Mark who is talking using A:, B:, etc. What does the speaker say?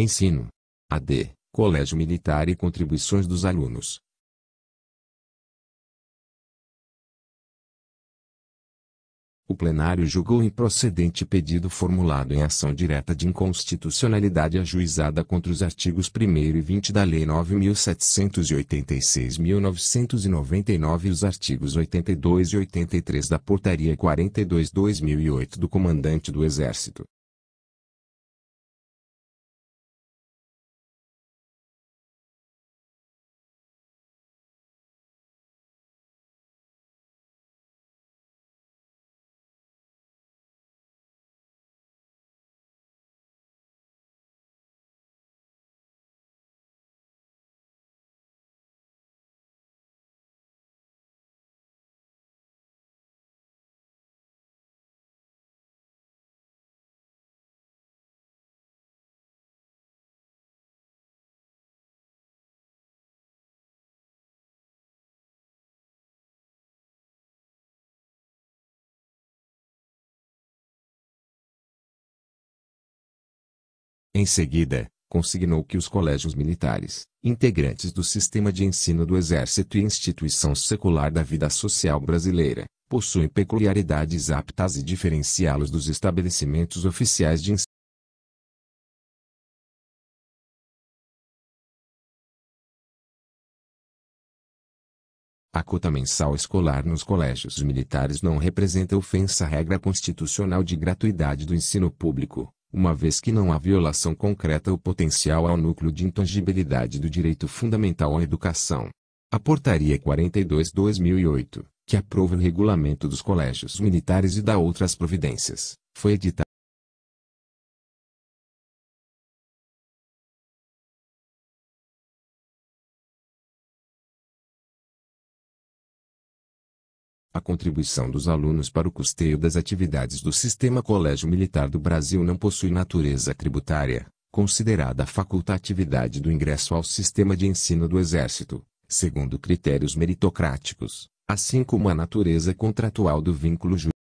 A: Ensino. AD, Colégio Militar e contribuições dos alunos.
B: O plenário julgou improcedente pedido formulado em ação direta de inconstitucionalidade ajuizada contra os artigos 1 e 20 da Lei 9.786-1999 e os artigos 82 e 83 da Portaria 42-2008 do Comandante
C: do
A: Exército.
B: Em seguida, consignou que os colégios militares, integrantes do sistema de ensino do Exército e instituição secular da vida social brasileira, possuem peculiaridades aptas e diferenciá-los dos
C: estabelecimentos
A: oficiais de ensino. A cota mensal
B: escolar nos colégios militares não representa ofensa à regra constitucional de gratuidade do ensino público, uma vez que não há violação concreta ou potencial ao núcleo de intangibilidade do direito fundamental à educação. A Portaria 42-2008, que aprova o regulamento dos colégios militares e dá outras providências, foi editada. A contribuição dos alunos para o custeio das atividades do Sistema Colégio Militar do Brasil não possui natureza tributária, considerada a facultatividade do ingresso ao sistema de ensino do Exército, segundo critérios meritocráticos, assim como a natureza contratual do vínculo jurídico.